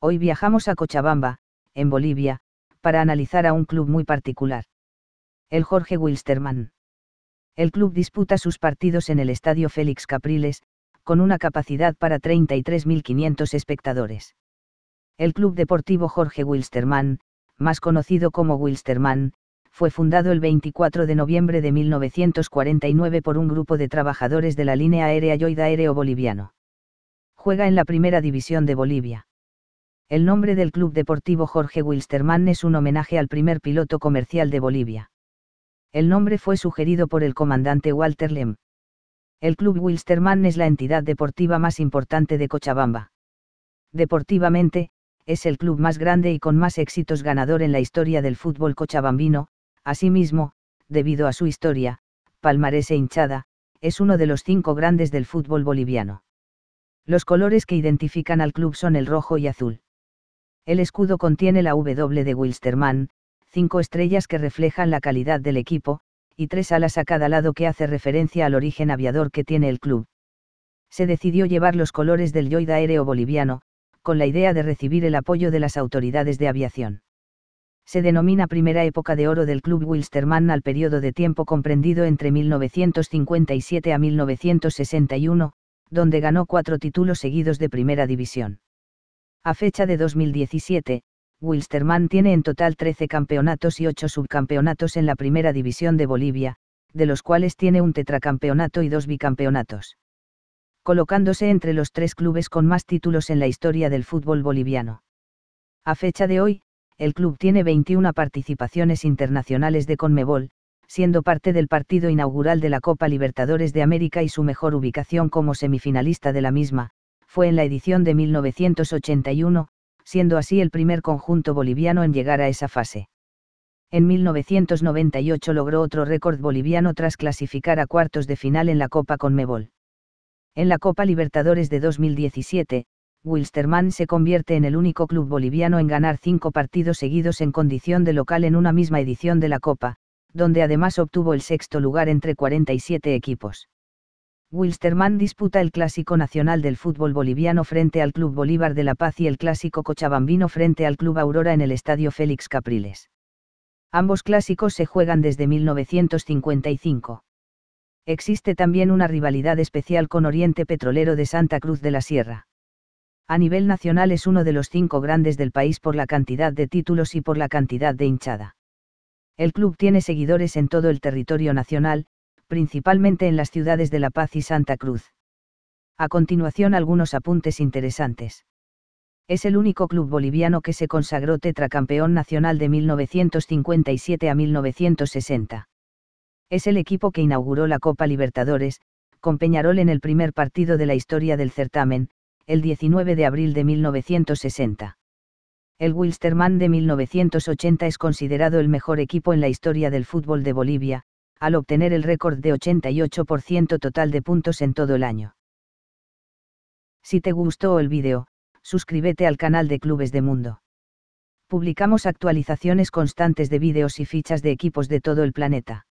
Hoy viajamos a Cochabamba, en Bolivia, para analizar a un club muy particular. El Jorge Wilstermann. El club disputa sus partidos en el Estadio Félix Capriles, con una capacidad para 33.500 espectadores. El Club Deportivo Jorge Wilstermann, más conocido como Wilstermann, fue fundado el 24 de noviembre de 1949 por un grupo de trabajadores de la línea aérea Lloyd Aéreo Boliviano. Juega en la Primera División de Bolivia. El nombre del Club Deportivo Jorge Wilstermann es un homenaje al primer piloto comercial de Bolivia. El nombre fue sugerido por el comandante Walter Lem. El Club Wilstermann es la entidad deportiva más importante de Cochabamba. Deportivamente, es el club más grande y con más éxitos ganador en la historia del fútbol cochabambino, asimismo, debido a su historia, palmarés e hinchada, es uno de los cinco grandes del fútbol boliviano. Los colores que identifican al club son el rojo y azul. El escudo contiene la W de Wilstermann, cinco estrellas que reflejan la calidad del equipo, y tres alas a cada lado que hace referencia al origen aviador que tiene el club. Se decidió llevar los colores del Lloyd aéreo boliviano, con la idea de recibir el apoyo de las autoridades de aviación. Se denomina primera época de oro del club Wilstermann al periodo de tiempo comprendido entre 1957 a 1961, donde ganó cuatro títulos seguidos de primera división. A fecha de 2017, Wilstermann tiene en total 13 campeonatos y 8 subcampeonatos en la Primera División de Bolivia, de los cuales tiene un tetracampeonato y dos bicampeonatos. Colocándose entre los tres clubes con más títulos en la historia del fútbol boliviano. A fecha de hoy, el club tiene 21 participaciones internacionales de Conmebol, siendo parte del partido inaugural de la Copa Libertadores de América y su mejor ubicación como semifinalista de la misma, fue en la edición de 1981, siendo así el primer conjunto boliviano en llegar a esa fase. En 1998 logró otro récord boliviano tras clasificar a cuartos de final en la Copa con Mebol. En la Copa Libertadores de 2017, Wilstermann se convierte en el único club boliviano en ganar cinco partidos seguidos en condición de local en una misma edición de la Copa, donde además obtuvo el sexto lugar entre 47 equipos. Wilstermann disputa el Clásico Nacional del Fútbol Boliviano frente al Club Bolívar de La Paz y el Clásico Cochabambino frente al Club Aurora en el Estadio Félix Capriles. Ambos clásicos se juegan desde 1955. Existe también una rivalidad especial con Oriente Petrolero de Santa Cruz de la Sierra. A nivel nacional es uno de los cinco grandes del país por la cantidad de títulos y por la cantidad de hinchada. El club tiene seguidores en todo el territorio nacional, principalmente en las ciudades de La Paz y Santa Cruz. A continuación algunos apuntes interesantes. Es el único club boliviano que se consagró tetracampeón nacional de 1957 a 1960. Es el equipo que inauguró la Copa Libertadores, con Peñarol en el primer partido de la historia del certamen, el 19 de abril de 1960. El Wilstermann de 1980 es considerado el mejor equipo en la historia del fútbol de Bolivia, al obtener el récord de 88% total de puntos en todo el año. Si te gustó el vídeo, suscríbete al canal de Clubes de Mundo. Publicamos actualizaciones constantes de vídeos y fichas de equipos de todo el planeta.